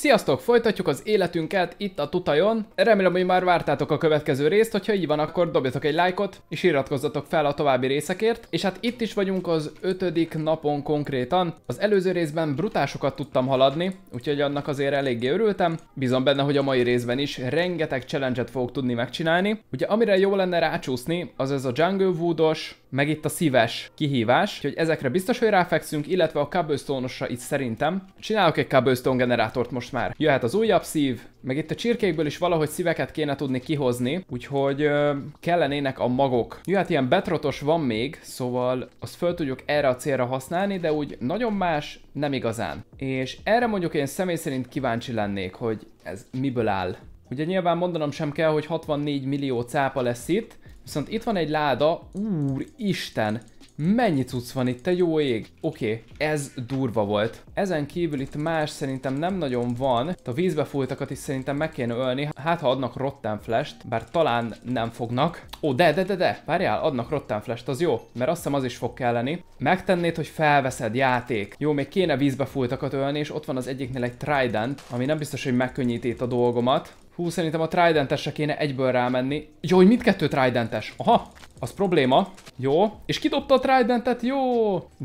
Sziasztok, folytatjuk az életünket itt a Tutajon. Remélem, hogy már vártátok a következő részt, hogyha így van, akkor dobjatok egy lájkot, és iratkozzatok fel a további részekért. És hát itt is vagyunk az ötödik napon konkrétan. Az előző részben brutásokat tudtam haladni, úgyhogy annak azért eléggé örültem. Bízom benne, hogy a mai részben is rengeteg challenge-et fogok tudni megcsinálni. Ugye amire jó lenne rácsúszni, az ez a Jungle Woodos, meg itt a szíves kihívás, hogy ezekre biztos, hogy ráfekszünk, illetve a cobblestone-osra itt szerintem. Csinálok egy cobblestone generátort most már. Jöhet az újabb szív, meg itt a csirkékből is valahogy szíveket kéne tudni kihozni, úgyhogy ö, kellenének a magok. Jöhet ilyen betrotos van még, szóval azt föl tudjuk erre a célra használni, de úgy nagyon más nem igazán. És erre mondjuk én személy szerint kíváncsi lennék, hogy ez miből áll. Ugye nyilván mondanom sem kell, hogy 64 millió cápa lesz itt, Viszont itt van egy láda, úristen, mennyi cucc van itt, te jó ég. Oké, okay, ez durva volt. Ezen kívül itt más szerintem nem nagyon van. a vízbe fújtakat is szerintem meg kéne ölni, hát ha adnak rotten flash bár talán nem fognak. Ó, de, de, de, de, várjál, adnak rotten flash az jó, mert azt hiszem az is fog kelleni. Megtennéd, hogy felveszed játék. Jó, még kéne vízbe fújtakat ölni, és ott van az egyiknél egy trident, ami nem biztos, hogy megkönnyíti itt a dolgomat. Hú, szerintem a tridentesre kéne egyből rámenni. Jó, hogy mindkettő tridentes. Aha, az probléma. Jó, és kidobta a tridentet, jó,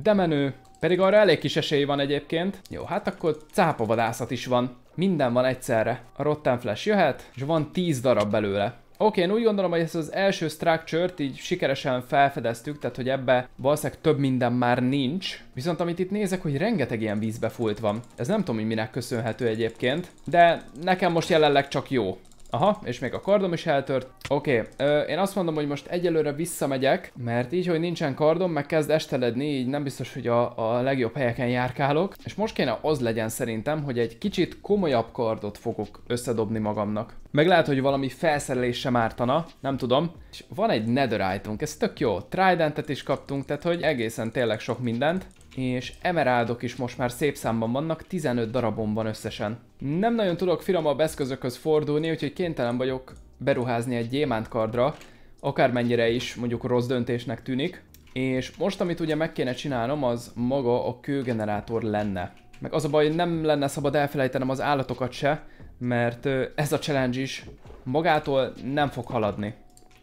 de menő. Pedig arra elég kis esély van egyébként. Jó, hát akkor cápavadászat is van. Minden van egyszerre. A Rotten Flash jöhet, és van 10 darab belőle. Oké, én úgy gondolom, hogy ezt az első structure-t így sikeresen felfedeztük, tehát hogy ebbe valószínűleg több minden már nincs. Viszont amit itt nézek, hogy rengeteg ilyen vízbe fúlt van. Ez nem tudom, hogy minek köszönhető egyébként, de nekem most jelenleg csak jó. Aha, és még a kardom is eltört. Oké, okay, én azt mondom, hogy most egyelőre visszamegyek, mert így, hogy nincsen kardom, meg kezd esteledni, így nem biztos, hogy a, a legjobb helyeken járkálok. És most kéne az legyen szerintem, hogy egy kicsit komolyabb kardot fogok összedobni magamnak. Meg lehet, hogy valami felszerelés sem ártana, nem tudom. És van egy netherite ez tök jó. Tridentet is kaptunk, tehát hogy egészen tényleg sok mindent és emeráldok is most már szép számban vannak, 15 darabom van összesen. Nem nagyon tudok finomabb eszközökhöz fordulni, úgyhogy kénytelen vagyok beruházni egy kardra, akármennyire is mondjuk rossz döntésnek tűnik. És most, amit ugye meg kéne csinálnom, az maga a kőgenerátor lenne. Meg az a baj, nem lenne szabad elfelejtenem az állatokat se, mert ez a challenge is magától nem fog haladni.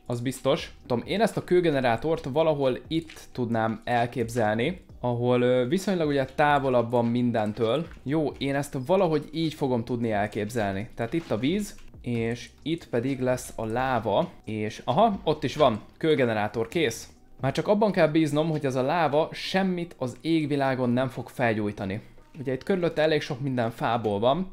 Az biztos. Tudom, én ezt a kőgenerátort valahol itt tudnám elképzelni, ahol viszonylag ugye távolabban mindentől. Jó, én ezt valahogy így fogom tudni elképzelni. Tehát itt a víz, és itt pedig lesz a láva, és aha, ott is van, kőgenerátor kész. Már csak abban kell bíznom, hogy ez a láva semmit az égvilágon nem fog felgyújtani. Ugye itt körülött elég sok minden fából van,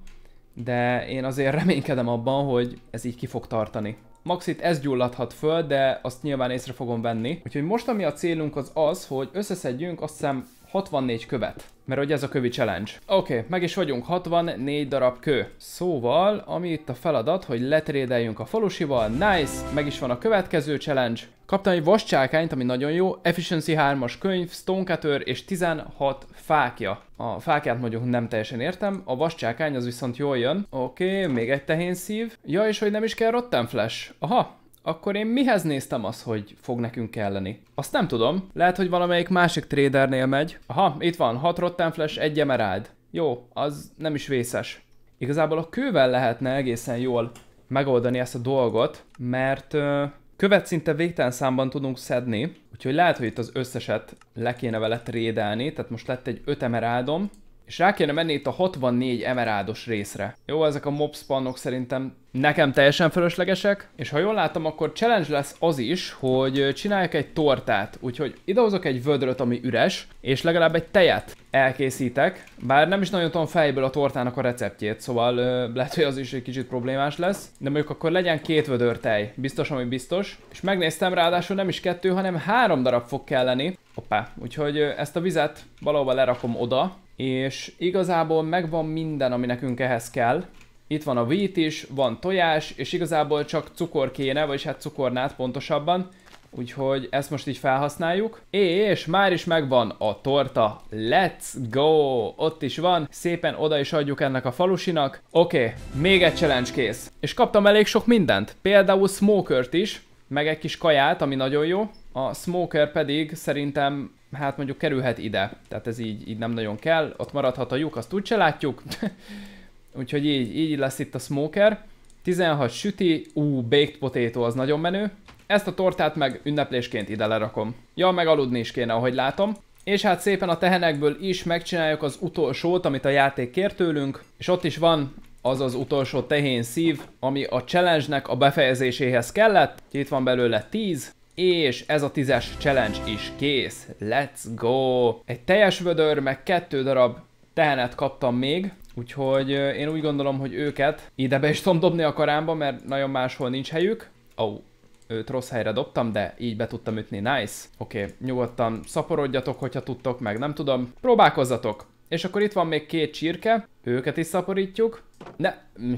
de én azért reménykedem abban, hogy ez így ki fog tartani. Max itt ez gyulladhat föl, de azt nyilván észre fogom venni. Úgyhogy most ami a célunk az az, hogy összeszedjünk azt hiszem 64 követ. Mert hogy ez a kövi challenge. Oké, okay, meg is vagyunk, 64 darab kő. Szóval, ami itt a feladat, hogy letrédeljünk a falusival, nice, meg is van a következő challenge. Kaptam egy vascsákányt, ami nagyon jó, Efficiency 3-as könyv, Stonecutter és 16 fákja. A fákját mondjuk nem teljesen értem, a vascsákány az viszont jól jön. Oké, okay, még egy tehén szív. Ja, és hogy nem is kell Rotten Flash. Aha, akkor én mihez néztem az, hogy fog nekünk kelleni? Azt nem tudom. Lehet, hogy valamelyik másik tradernél megy. Aha, itt van, 6 Rotten Flash, 1 Emerald. Jó, az nem is vészes. Igazából a kővel lehetne egészen jól megoldani ezt a dolgot, mert ö, követ szinte végtelen számban tudunk szedni, úgyhogy lehet, hogy itt az összeset le kéne vele trédelni, tehát most lett egy 5 emeráldom, és rá kéne menni itt a 64 emerádos részre. Jó, ezek a mob spannok szerintem nekem teljesen fölöslegesek, és ha jól látom, akkor challenge lesz az is, hogy csináljak egy tortát, úgyhogy idehozok egy vödröt, ami üres, és legalább egy tejet elkészítek, bár nem is nagyon tudom fejből a tortának a receptjét, szóval ö, lehet, hogy az is egy kicsit problémás lesz, de mondjuk akkor legyen két vödör tej, biztos, ami biztos, és megnéztem ráadásul nem is kettő, hanem három darab fog kelleni, hoppá, úgyhogy ezt a vizet valahova lerakom oda, és igazából megvan minden, ami nekünk ehhez kell. Itt van a vít is, van tojás, és igazából csak cukor kéne, vagyis hát cukornát pontosabban. Úgyhogy ezt most így felhasználjuk. És már is megvan a torta. Let's go! Ott is van. Szépen oda is adjuk ennek a falusinak. Oké, okay, még egy challenge kész. És kaptam elég sok mindent. Például smokert is, meg egy kis kaját, ami nagyon jó. A smoker pedig szerintem hát mondjuk kerülhet ide. Tehát ez így, így nem nagyon kell. Ott maradhat a lyuk, azt úgyse látjuk. Úgyhogy így, így lesz itt a smoker. 16 süti, ú, baked potato az nagyon menő. Ezt a tortát meg ünneplésként ide lerakom. Ja, meg aludni is kéne, ahogy látom. És hát szépen a tehenekből is megcsináljuk az utolsót, amit a játék kért tőlünk, és ott is van az az utolsó tehén szív, ami a challenge-nek a befejezéséhez kellett. Itt van belőle 10, és ez a tízes challenge is kész. Let's go! Egy teljes vödör, meg kettő darab tehenet kaptam még, úgyhogy eh, én úgy gondolom, hogy őket ide be is tudom dobni a karámba, mert nagyon máshol nincs helyük. Ó, oh, őt rossz helyre dobtam, de így be tudtam ütni, nice. Oké, okay, nyugodtan szaporodjatok, hogyha tudtok, meg nem tudom. Próbálkozzatok! És akkor itt van még két csirke, őket is szaporítjuk. Ne,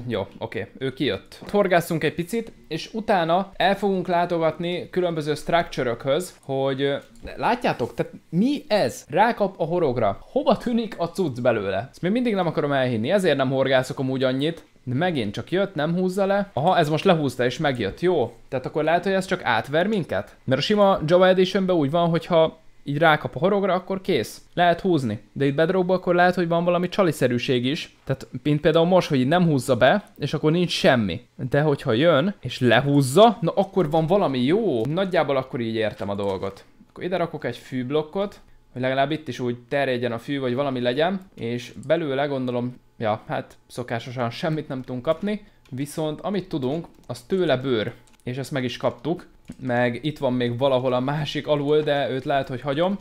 jó, oké, ő kijött. Horgászunk egy picit, és utána el fogunk látogatni különböző structure hogy látjátok, tehát mi ez? Rákap a horogra. Hova tűnik a cucc belőle? Ezt még mindig nem akarom elhinni, ezért nem horgászok amúgy annyit. De megint csak jött, nem húzza le. Aha, ez most lehúzta és megjött, jó. Tehát akkor lehet, hogy ez csak átver minket? Mert a sima Java edition úgy van, hogyha így rákap a horogra, akkor kész. Lehet húzni. De itt bedrogba akkor lehet, hogy van valami csaliszerűség is. Tehát mint például most, hogy így nem húzza be, és akkor nincs semmi. De hogyha jön, és lehúzza, na akkor van valami jó. Nagyjából akkor így értem a dolgot. Akkor ide rakok egy fűblokkot, hogy legalább itt is úgy terjedjen a fű, vagy valami legyen, és belőle gondolom, ja, hát szokásosan semmit nem tudunk kapni, viszont amit tudunk, az tőle bőr, és ezt meg is kaptuk, meg itt van még valahol a másik alul, de őt lehet, hogy hagyom.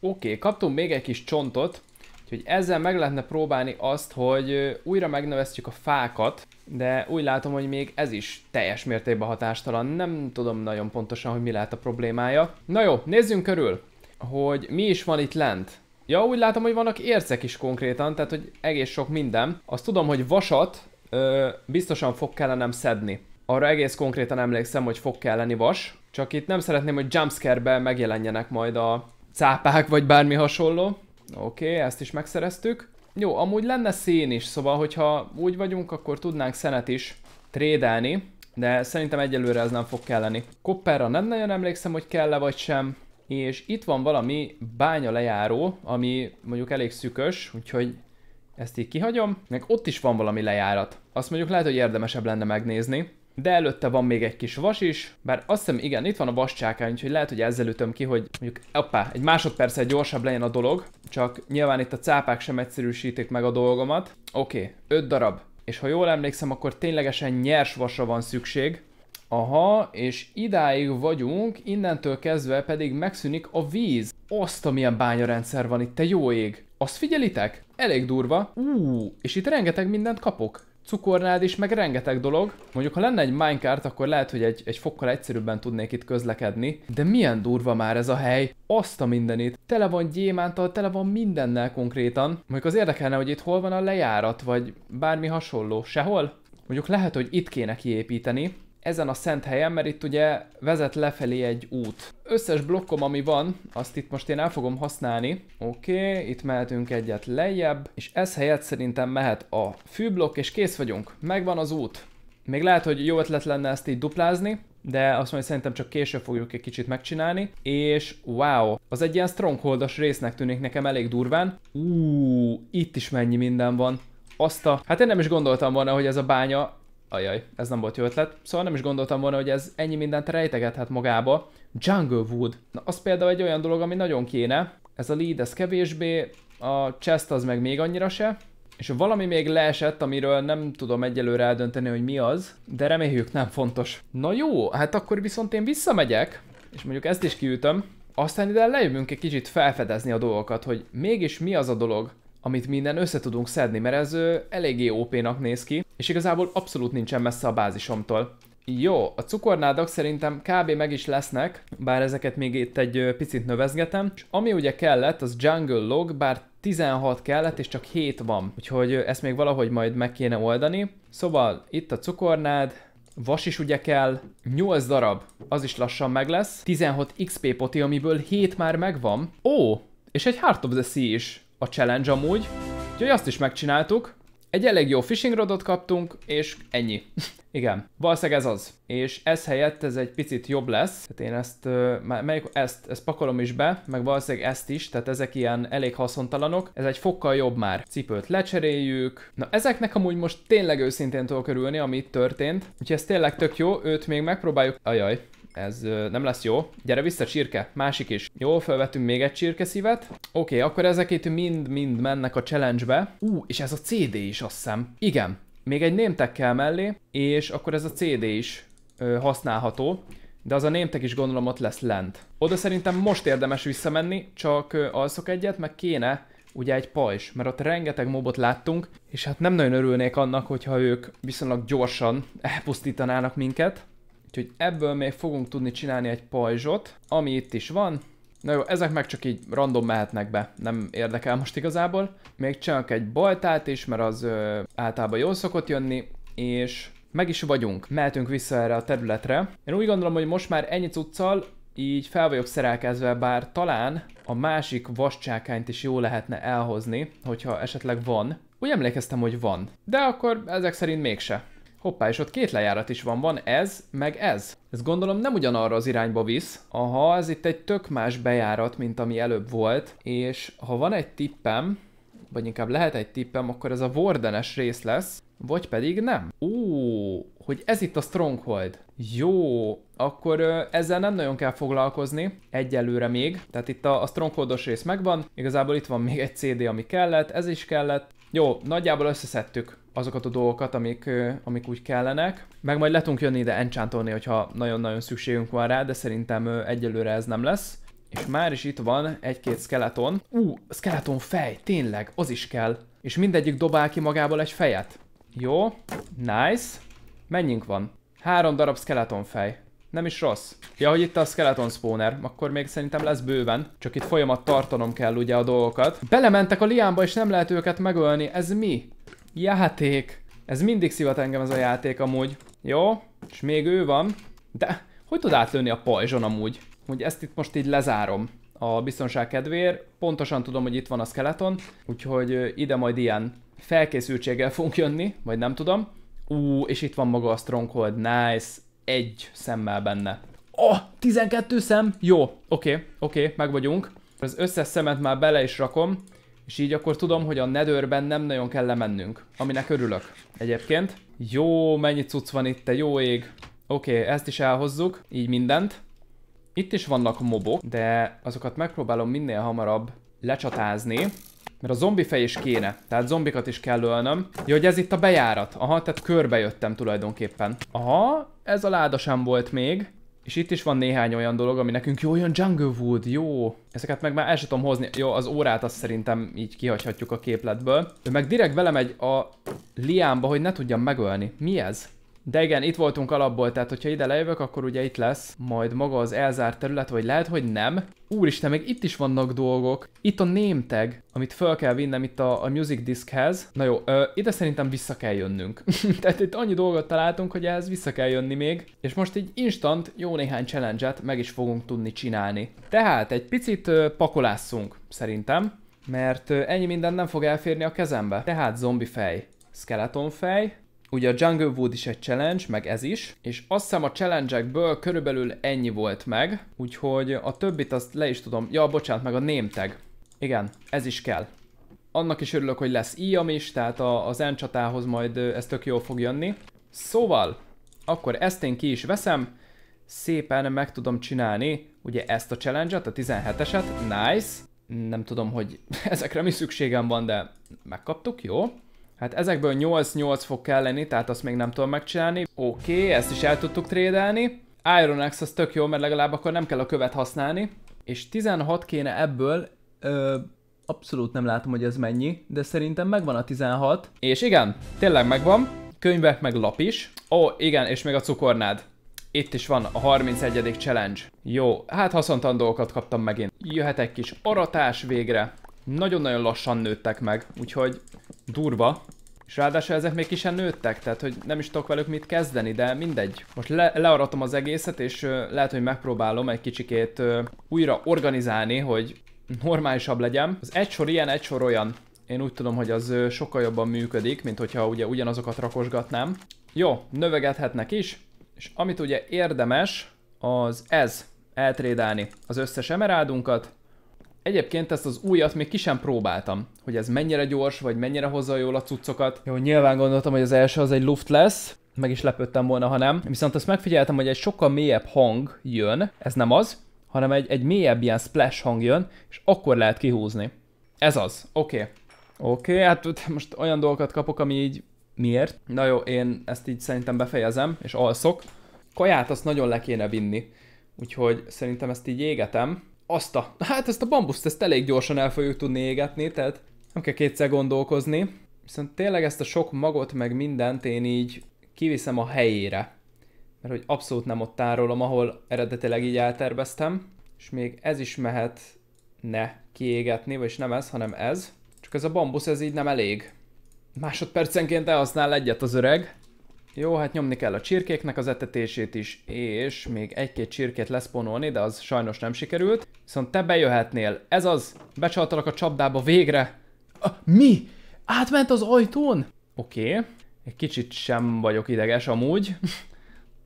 Oké, okay, kaptunk még egy kis csontot, úgyhogy ezzel meg lehetne próbálni azt, hogy újra megnövesztjük a fákat, de úgy látom, hogy még ez is teljes mértékben hatástalan, nem tudom nagyon pontosan, hogy mi lehet a problémája. Na jó, nézzünk körül, hogy mi is van itt lent. Ja, úgy látom, hogy vannak ércek is konkrétan, tehát hogy egész sok minden. Azt tudom, hogy vasat ö, biztosan fog kellenem szedni. Arra egész konkrétan emlékszem, hogy fog kell lenni vas, csak itt nem szeretném, hogy jumpscare-be megjelenjenek majd a cápák, vagy bármi hasonló. Oké, okay, ezt is megszereztük. Jó, amúgy lenne szén is, szóval hogyha úgy vagyunk, akkor tudnánk szenet is trédelni, de szerintem egyelőre ez nem fog kelleni. Kopperra nem nagyon emlékszem, hogy kell-e vagy sem, és itt van valami bánya lejáró, ami mondjuk elég szükös, úgyhogy ezt így kihagyom. Meg ott is van valami lejárat. Azt mondjuk lehet, hogy érdemesebb lenne megnézni de előtte van még egy kis vas is, bár azt hiszem igen, itt van a vas csákány, úgyhogy lehet, hogy ezzel ütöm ki, hogy mondjuk, apá, egy másodperccel gyorsabb legyen a dolog, csak nyilván itt a cápák sem egyszerűsítik meg a dolgomat. Oké, okay, 5 darab, és ha jól emlékszem, akkor ténylegesen nyers vasra van szükség. Aha, és idáig vagyunk, innentől kezdve pedig megszűnik a víz. Azt, amilyen bányarendszer van itt, te jó ég! Azt figyelitek? Elég durva. Ú, és itt rengeteg mindent kapok cukornád is, meg rengeteg dolog. Mondjuk, ha lenne egy minecart, akkor lehet, hogy egy, egy fokkal egyszerűbben tudnék itt közlekedni. De milyen durva már ez a hely. Azt a mindenit. Tele van gyémántal, tele van mindennel konkrétan. Mondjuk az érdekelne, hogy itt hol van a lejárat, vagy bármi hasonló. Sehol? Mondjuk lehet, hogy itt kéne kiépíteni, ezen a szent helyen, mert itt ugye vezet lefelé egy út. Összes blokkom, ami van, azt itt most én el fogom használni. Oké, okay, itt mehetünk egyet lejjebb, és ez helyett szerintem mehet a fűblokk, és kész vagyunk. Megvan az út. Még lehet, hogy jó ötlet lenne ezt így duplázni, de azt mondja, szerintem csak később fogjuk egy kicsit megcsinálni, és wow, az egy ilyen strongholdos résznek tűnik nekem elég durván. Uuuuh, itt is mennyi minden van. Azt a... Hát én nem is gondoltam volna, hogy ez a bánya Ajaj, ez nem volt jó ötlet. Szóval nem is gondoltam volna, hogy ez ennyi mindent rejtegethet magába. Jungle Wood. Na, az például egy olyan dolog, ami nagyon kéne. Ez a lead, ez kevésbé, a chest az meg még annyira se. És valami még leesett, amiről nem tudom egyelőre eldönteni, hogy mi az, de reméljük nem fontos. Na jó, hát akkor viszont én visszamegyek, és mondjuk ezt is kiütöm, aztán ide lejövünk egy kicsit felfedezni a dolgokat, hogy mégis mi az a dolog, amit minden össze tudunk szedni, mert ez eléggé OP-nak néz ki és igazából abszolút nincsen messze a bázisomtól. Jó, a cukornádok szerintem kb. meg is lesznek, bár ezeket még itt egy picit növezgetem. És ami ugye kellett, az jungle log, bár 16 kellett, és csak 7 van. Úgyhogy ezt még valahogy majd meg kéne oldani. Szóval itt a cukornád, vas is ugye kell, 8 darab, az is lassan meg lesz. 16 XP poti, amiből 7 már megvan. Ó, és egy Heart of the Sea is a challenge amúgy. Úgyhogy azt is megcsináltuk. Egy elég jó fishing rodot kaptunk, és ennyi. Igen, valószínűleg ez az. És ez helyett ez egy picit jobb lesz. Tehát én ezt, melyik, ezt, ezt pakolom is be, meg valószínűleg ezt is, tehát ezek ilyen elég haszontalanok. Ez egy fokkal jobb már. Cipőt lecseréljük. Na ezeknek amúgy most tényleg őszintén tudok örülni, ami itt történt. Úgyhogy ez tényleg tök jó, őt még megpróbáljuk... Ajaj, ez nem lesz jó. Gyere vissza, csirke. Másik is. Jó, felvetünk még egy szívet. Oké, okay, akkor ezek itt mind-mind mennek a challenge-be. Ú, és ez a CD is, azt hiszem. Igen. Még egy némtek kell mellé, és akkor ez a CD is ö, használható. De az a némtek is gondolom ott lesz lent. Oda szerintem most érdemes visszamenni, csak ö, alszok egyet, meg kéne ugye egy pajzs, mert ott rengeteg mobot láttunk, és hát nem nagyon örülnék annak, hogyha ők viszonylag gyorsan elpusztítanának minket. Úgyhogy ebből még fogunk tudni csinálni egy pajzsot, ami itt is van. Na jó, ezek meg csak így random mehetnek be, nem érdekel most igazából. Még csak egy baltát is, mert az ö, általában jól szokott jönni, és meg is vagyunk, mehetünk vissza erre a területre. Én úgy gondolom, hogy most már ennyi cuccal így fel vagyok szerelkezve, bár talán a másik vascsákányt is jó lehetne elhozni, hogyha esetleg van. Úgy emlékeztem, hogy van, de akkor ezek szerint mégse. Hoppá, és ott két lejárat is van, van ez, meg ez. Ez gondolom nem ugyanarra az irányba visz. Aha, ez itt egy tök más bejárat, mint ami előbb volt, és ha van egy tippem, vagy inkább lehet egy tippem, akkor ez a Wardenes rész lesz, vagy pedig nem. Ó, hogy ez itt a Stronghold. Jó, akkor ö, ezzel nem nagyon kell foglalkozni, egyelőre még. Tehát itt a, a Strongholdos rész megvan, igazából itt van még egy CD, ami kellett, ez is kellett. Jó, nagyjából összeszedtük azokat a dolgokat, amik, amik úgy kellenek. Meg majd le tudunk jönni ide encsántolni, hogyha nagyon-nagyon szükségünk van rá, de szerintem egyelőre ez nem lesz. És már is itt van egy-két skeleton. Ú, skeleton fej, tényleg, az is kell. És mindegyik dobál ki magából egy fejet. Jó, nice. Mennyink van. Három darab skeleton fej. Nem is rossz. Ja, hogy itt a skeleton spawner, akkor még szerintem lesz bőven. Csak itt folyamat tartanom kell ugye a dolgokat. Belementek a liámba és nem lehet őket megölni, ez mi? Játék. Ez mindig szivat engem ez a játék amúgy. Jó, és még ő van. De hogy tud átlőni a pajzson amúgy? Hogy ezt itt most így lezárom a biztonság kedvéért. Pontosan tudom, hogy itt van a skeleton, úgyhogy ide majd ilyen felkészültséggel fogunk jönni, vagy nem tudom. Ú, és itt van maga a Stronghold, nice. Egy szemmel benne. Oh, 12 szem! Jó, oké, okay, oké, okay, meg vagyunk. Az összes szemet már bele is rakom. És így akkor tudom, hogy a nedőrben nem nagyon kell lemennünk. Aminek örülök egyébként. Jó, mennyi cucc van itt, te jó ég. Oké, okay, ezt is elhozzuk, így mindent. Itt is vannak mobok, de azokat megpróbálom minél hamarabb lecsatázni. Mert a zombi fej is kéne, tehát zombikat is kell ölnöm. Ja, hogy ez itt a bejárat. Aha, tehát körbejöttem tulajdonképpen. Aha, ez a láda sem volt még. És itt is van néhány olyan dolog, ami nekünk jó, olyan Jungle Wood, jó. Ezeket meg már el sem tudom hozni. Jó, az órát azt szerintem így kihagyhatjuk a képletből. Ő meg direkt egy a liámba, hogy ne tudjam megölni. Mi ez? De igen, itt voltunk alapból, tehát hogyha ide lejövök, akkor ugye itt lesz majd maga az elzárt terület, vagy lehet, hogy nem. Úristen, még itt is vannak dolgok. Itt a némteg, amit fel kell vinnem itt a, a music diskhez. Na jó, ö, ide szerintem vissza kell jönnünk. tehát itt annyi dolgot találtunk, hogy ez vissza kell jönni még. És most egy instant jó néhány challenge meg is fogunk tudni csinálni. Tehát egy picit ö, pakolásszunk, szerintem. Mert ö, ennyi minden nem fog elférni a kezembe. Tehát zombi fej, skeleton fej, ugye a Jungle Wood is egy challenge, meg ez is, és azt hiszem a challenge körülbelül ennyi volt meg, úgyhogy a többit azt le is tudom, ja bocsánat, meg a némteg. Igen, ez is kell. Annak is örülök, hogy lesz íjam is, tehát a, az N csatához majd ez tök jól fog jönni. Szóval, akkor ezt én ki is veszem, szépen meg tudom csinálni, ugye ezt a challenge-et, a 17-eset, nice. Nem tudom, hogy ezekre mi szükségem van, de megkaptuk, jó? Hát ezekből 8-8 fog kell lenni, tehát azt még nem tudom megcsinálni. Oké, okay, ezt is el tudtuk trédelni. Iron Axe az tök jó, mert legalább akkor nem kell a követ használni. És 16 kéne ebből, ö, abszolút nem látom, hogy ez mennyi, de szerintem megvan a 16. És igen, tényleg megvan. Könyvek meg lap is. Ó, igen, és még a cukornád. Itt is van a 31. challenge. Jó, hát haszontan dolgokat kaptam megint. Jöhet egy kis aratás végre. Nagyon-nagyon lassan nőttek meg, úgyhogy Durva. És ráadásul ezek még kisen nőttek, tehát hogy nem is tudok velük mit kezdeni, de mindegy. Most le learatom az egészet, és ö, lehet, hogy megpróbálom egy kicsikét ö, újra organizálni, hogy normálisabb legyen. Az egy sor ilyen, egy sor olyan. Én úgy tudom, hogy az ö, sokkal jobban működik, mint hogyha ugye ugyanazokat rakosgatnám. Jó, növegethetnek is, és amit ugye érdemes, az ez, eltrédálni az összes emeráldunkat. Egyébként ezt az újat még ki sem próbáltam, hogy ez mennyire gyors, vagy mennyire hozza jól a cuccokat. Jó, nyilván gondoltam, hogy az első az egy luft lesz, meg is lepődtem volna, ha nem. Viszont azt megfigyeltem, hogy egy sokkal mélyebb hang jön, ez nem az, hanem egy, egy mélyebb ilyen splash hang jön, és akkor lehet kihúzni. Ez az, oké. Okay. Oké, okay, hát most olyan dolgokat kapok, ami így miért? Na jó, én ezt így szerintem befejezem, és alszok. Kaját azt nagyon le kéne vinni, úgyhogy szerintem ezt így égetem, azt a, hát ezt a bambuszt, ezt elég gyorsan el fogjuk tudni égetni, tehát nem kell kétszer gondolkozni. Viszont tényleg ezt a sok magot, meg mindent én így kiviszem a helyére. Mert hogy abszolút nem ott tárolom, ahol eredetileg így elterveztem. És még ez is mehet ne kiégetni, vagyis nem ez, hanem ez. Csak ez a bambusz, ez így nem elég. Másodpercenként elhasznál egyet az öreg. Jó, hát nyomni kell a csirkéknek az etetését is, és még egy-két csirkét leszponolni, de az sajnos nem sikerült. Viszont te bejöhetnél. Ez az! Becsaltalak a csapdába végre! A, mi? Átment az ajtón? Oké. Okay. Egy kicsit sem vagyok ideges amúgy.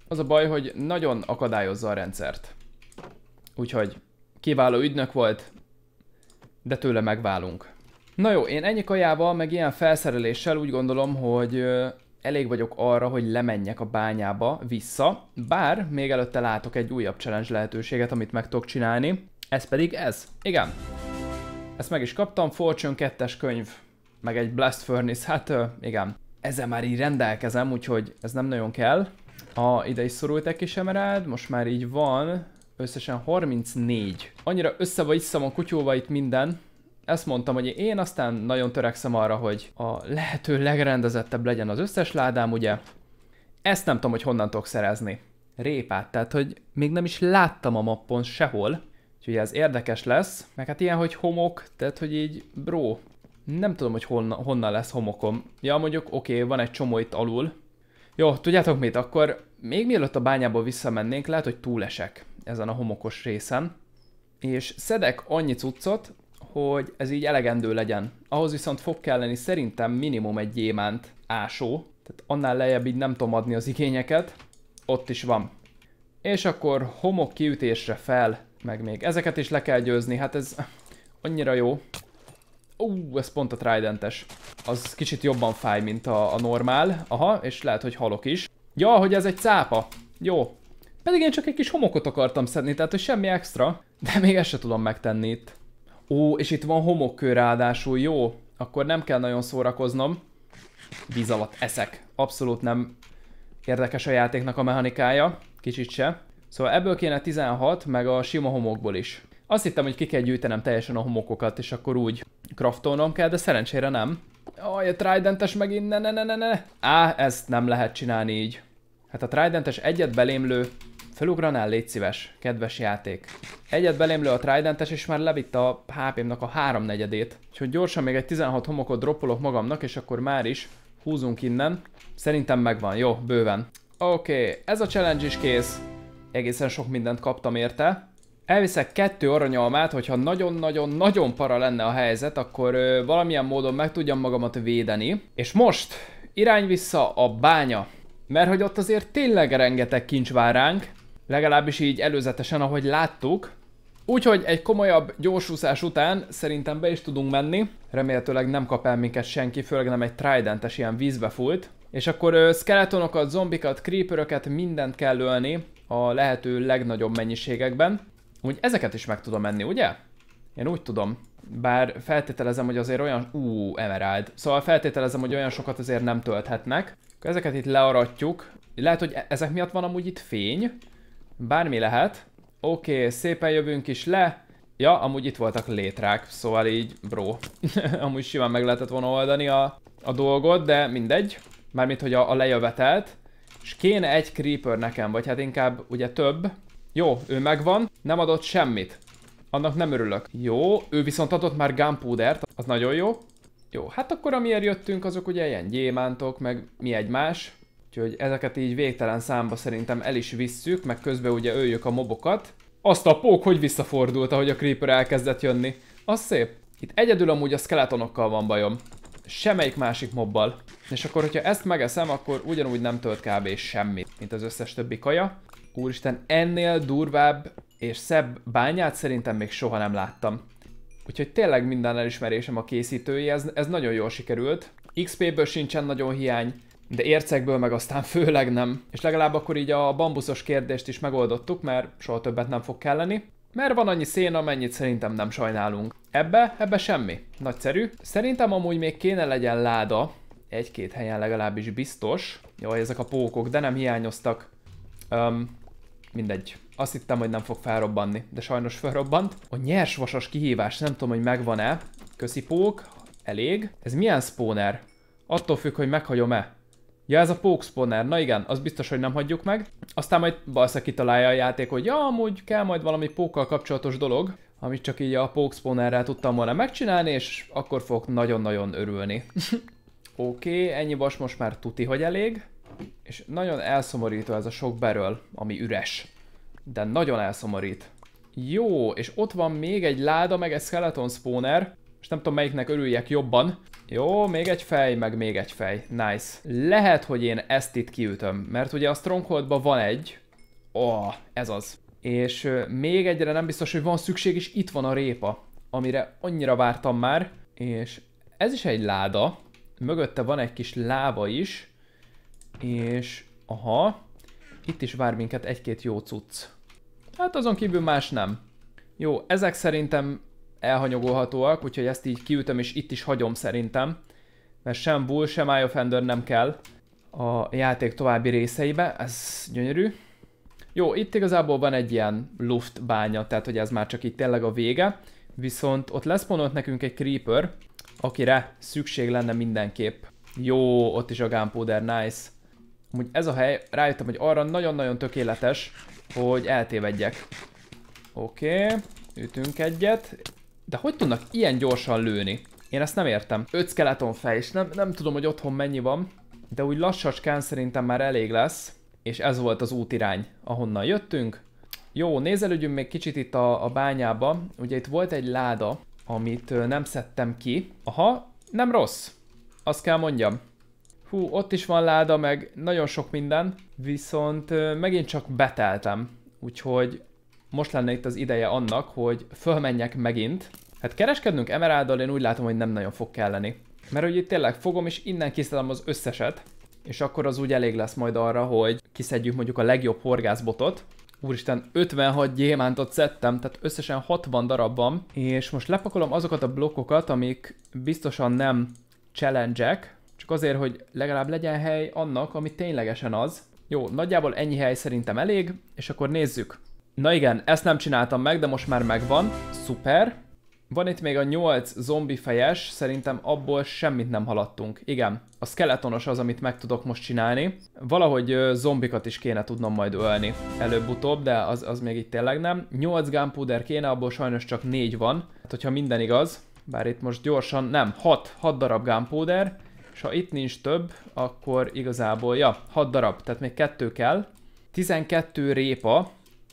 az a baj, hogy nagyon akadályozza a rendszert. Úgyhogy kiváló ügynök volt, de tőle megválunk. Na jó, én ennyi kajával, meg ilyen felszereléssel úgy gondolom, hogy elég vagyok arra, hogy lemenjek a bányába vissza, bár még előtte látok egy újabb challenge lehetőséget, amit meg tudok csinálni. Ez pedig ez. Igen. Ezt meg is kaptam, Fortune 2-es könyv, meg egy Blast Furnace, hát igen. Ezzel már így rendelkezem, úgyhogy ez nem nagyon kell. A, ide is szorult egy kis emerád, most már így van, összesen 34. Annyira össze vagy iszom a kutyóval itt minden, ezt mondtam, hogy én aztán nagyon törekszem arra, hogy a lehető legrendezettebb legyen az összes ládám, ugye? Ezt nem tudom, hogy honnan tudok szerezni. Répát, tehát hogy még nem is láttam a mappon sehol, úgyhogy ez érdekes lesz. Meg hát ilyen, hogy homok, tehát hogy így, bro, nem tudom, hogy honna, honnan lesz homokom. Ja, mondjuk, oké, okay, van egy csomó itt alul. Jó, tudjátok mit, akkor még mielőtt a bányából visszamennénk, lehet, hogy túlesek ezen a homokos részen. És szedek annyi cuccot, hogy ez így elegendő legyen. Ahhoz viszont fog kelleni szerintem minimum egy gyémánt ásó, tehát annál lejjebb így nem tudom adni az igényeket, ott is van. És akkor homok kiütésre fel, meg még ezeket is le kell győzni, hát ez annyira jó. Ú, ez pont a tridentes. Az kicsit jobban fáj, mint a, a normál. Aha, és lehet, hogy halok is. Ja, hogy ez egy cápa. Jó. Pedig én csak egy kis homokot akartam szedni, tehát hogy semmi extra. De még ezt se tudom megtenni itt. Ó, és itt van homokkő ráadásul, jó. Akkor nem kell nagyon szórakoznom. Víz alatt eszek. Abszolút nem érdekes a játéknak a mechanikája. Kicsit se. Szóval ebből kéne 16, meg a sima homokból is. Azt hittem, hogy ki kell gyűjtenem teljesen a homokokat, és akkor úgy craftolnom kell, de szerencsére nem. Aj, a tridentes megint, ne ne ne ne ne. Á, ezt nem lehet csinálni így. Hát a tridentes egyet belémlő Felugranál, légy szíves. Kedves játék. Egyet belém lő a tridentes, és már levitt a HP-mnak a háromnegyedét. Úgyhogy gyorsan még egy 16 homokot droppolok magamnak, és akkor már is húzunk innen. Szerintem megvan, jó, bőven. Oké, okay, ez a challenge is kész. Egészen sok mindent kaptam érte. Elviszek kettő aranyalmát, hogyha nagyon-nagyon-nagyon para lenne a helyzet, akkor ö, valamilyen módon meg tudjam magamat védeni. És most irány vissza a bánya. Mert hogy ott azért tényleg rengeteg kincs vár ránk. Legalábbis így előzetesen, ahogy láttuk. Úgyhogy egy komolyabb gyorsúszás után szerintem be is tudunk menni. Remélhetőleg nem kap el minket senki, főleg nem egy tridentes ilyen vízbe fújt. És akkor ö, skeletonokat, zombikat, creeperöket, mindent kell ölni a lehető legnagyobb mennyiségekben. Úgy ezeket is meg tudom menni, ugye? Én úgy tudom. Bár feltételezem, hogy azért olyan... Ú, emerald. Szóval feltételezem, hogy olyan sokat azért nem tölthetnek. Ezeket itt learatjuk. Lehet, hogy e- ezek miatt van amúgy itt fény. Bármi lehet. Oké, okay, szépen jövünk is le. Ja, amúgy itt voltak létrák, szóval így, bro. amúgy simán meg lehetett volna oldani a, a dolgot, de mindegy. Mármint, hogy a, a lejövetelt. És kéne egy creeper nekem, vagy hát inkább ugye több. Jó, ő megvan, nem adott semmit. Annak nem örülök. Jó, ő viszont adott már gunpowdert, az nagyon jó. Jó, hát akkor amiért jöttünk, azok ugye ilyen gyémántok, meg mi egymás. Úgyhogy ezeket így végtelen számba szerintem el is visszük, meg közben ugye öljük a mobokat. Azt a pók, hogy visszafordult, ahogy a creeper elkezdett jönni. Az szép. Itt egyedül amúgy a skeletonokkal van bajom. Semmelyik másik mobbal. És akkor, hogyha ezt megeszem, akkor ugyanúgy nem tölt kb. semmit, mint az összes többi kaja. Úristen, ennél durvább és szebb bányát szerintem még soha nem láttam. Úgyhogy tényleg minden elismerésem a készítői, ez, ez nagyon jól sikerült. XP-ből sincsen nagyon hiány, de ércekből meg aztán főleg nem. És legalább akkor így a bambuszos kérdést is megoldottuk, mert soha többet nem fog kelleni. Mert van annyi szén, amennyit szerintem nem sajnálunk. Ebbe? Ebbe semmi. Nagyszerű. Szerintem amúgy még kéne legyen láda. Egy-két helyen legalábbis biztos. Jaj, ezek a pókok, de nem hiányoztak. Öm, mindegy. Azt hittem, hogy nem fog felrobbanni, de sajnos felrobbant. A nyersvasas kihívás, nem tudom, hogy megvan-e. Köszi pók. Elég. Ez milyen spawner? Attól függ, hogy meghagyom-e. Ja, ez a Pokespawner, na igen, az biztos, hogy nem hagyjuk meg. Aztán majd valószínűleg kitalálja a játék, hogy ja, amúgy kell majd valami pókkal kapcsolatos dolog, amit csak így a Pokespawnerrel tudtam volna megcsinálni, és akkor fogok nagyon-nagyon örülni. Oké, okay, ennyi vas most már tuti, hogy elég. És nagyon elszomorító ez a sok beröl, ami üres. De nagyon elszomorít. Jó, és ott van még egy láda, meg egy skeleton spawner. És nem tudom melyiknek örüljek jobban. Jó, még egy fej, meg még egy fej. Nice. Lehet, hogy én ezt itt kiütöm, mert ugye a Strongholdban van egy. Ó, oh, ez az. És még egyre nem biztos, hogy van szükség, és itt van a répa, amire annyira vártam már. És ez is egy láda. Mögötte van egy kis láva is. És aha, itt is vár minket egy-két jó cucc. Hát azon kívül más nem. Jó, ezek szerintem elhanyagolhatóak, úgyhogy ezt így kiütöm és itt is hagyom szerintem. Mert sem Bull, sem Eye Ender nem kell a játék további részeibe, ez gyönyörű. Jó, itt igazából van egy ilyen luft bánya, tehát hogy ez már csak itt tényleg a vége, viszont ott lesz pont nekünk egy creeper, akire szükség lenne mindenképp. Jó, ott is a gunpowder, nice. Amúgy ez a hely, rájöttem, hogy arra nagyon-nagyon tökéletes, hogy eltévedjek. Oké, okay, ütünk egyet, de hogy tudnak ilyen gyorsan lőni? Én ezt nem értem. Öt skeleton fej, és nem, nem tudom, hogy otthon mennyi van, de úgy lassacskán szerintem már elég lesz, és ez volt az útirány, ahonnan jöttünk. Jó, nézelődjünk még kicsit itt a, a bányába. Ugye itt volt egy láda, amit nem szedtem ki. Aha, nem rossz. Azt kell mondjam. Hú, ott is van láda, meg nagyon sok minden, viszont megint csak beteltem. Úgyhogy most lenne itt az ideje annak, hogy fölmenjek megint. Hát kereskednünk emeráldal én úgy látom, hogy nem nagyon fog kelleni. Mert hogy itt tényleg fogom, és innen kiszedem az összeset, és akkor az úgy elég lesz majd arra, hogy kiszedjük mondjuk a legjobb horgászbotot. Úristen, 56 gyémántot szedtem, tehát összesen 60 darabban, és most lepakolom azokat a blokkokat, amik biztosan nem challenge csak azért, hogy legalább legyen hely annak, ami ténylegesen az. Jó, nagyjából ennyi hely szerintem elég, és akkor nézzük, Na igen, ezt nem csináltam meg, de most már megvan. Szuper. Van itt még a 8 zombi fejes, szerintem abból semmit nem haladtunk. Igen, a skeletonos az, amit meg tudok most csinálni. Valahogy ö, zombikat is kéne tudnom majd ölni. Előbb-utóbb, de az, az még itt tényleg nem. 8 gunpowder kéne, abból sajnos csak 4 van. Hát hogyha minden igaz, bár itt most gyorsan, nem, 6, 6 darab gunpowder. És ha itt nincs több, akkor igazából, ja, 6 darab, tehát még kettő kell. 12 répa,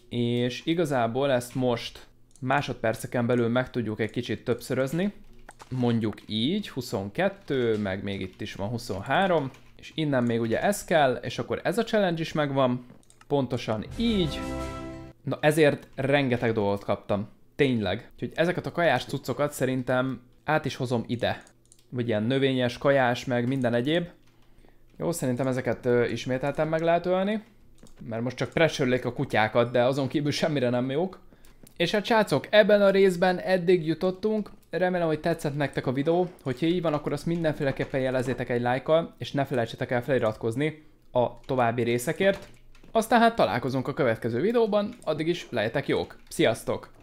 és igazából ezt most másodperceken belül meg tudjuk egy kicsit többszörözni, mondjuk így, 22, meg még itt is van 23, és innen még ugye ez kell, és akkor ez a challenge is megvan, pontosan így. Na ezért rengeteg dolgot kaptam, tényleg. Úgyhogy ezeket a kajás cuccokat szerintem át is hozom ide. Vagy ilyen növényes, kajás, meg minden egyéb. Jó, szerintem ezeket ismételtem meg lehet ölni mert most csak pressörlik a kutyákat, de azon kívül semmire nem jók. És hát srácok, ebben a részben eddig jutottunk, remélem, hogy tetszett nektek a videó, hogyha így van, akkor azt mindenféleképpen jelezzétek egy lájkkal, és ne felejtsetek el feliratkozni a további részekért. Aztán hát találkozunk a következő videóban, addig is lehetek jók. Sziasztok!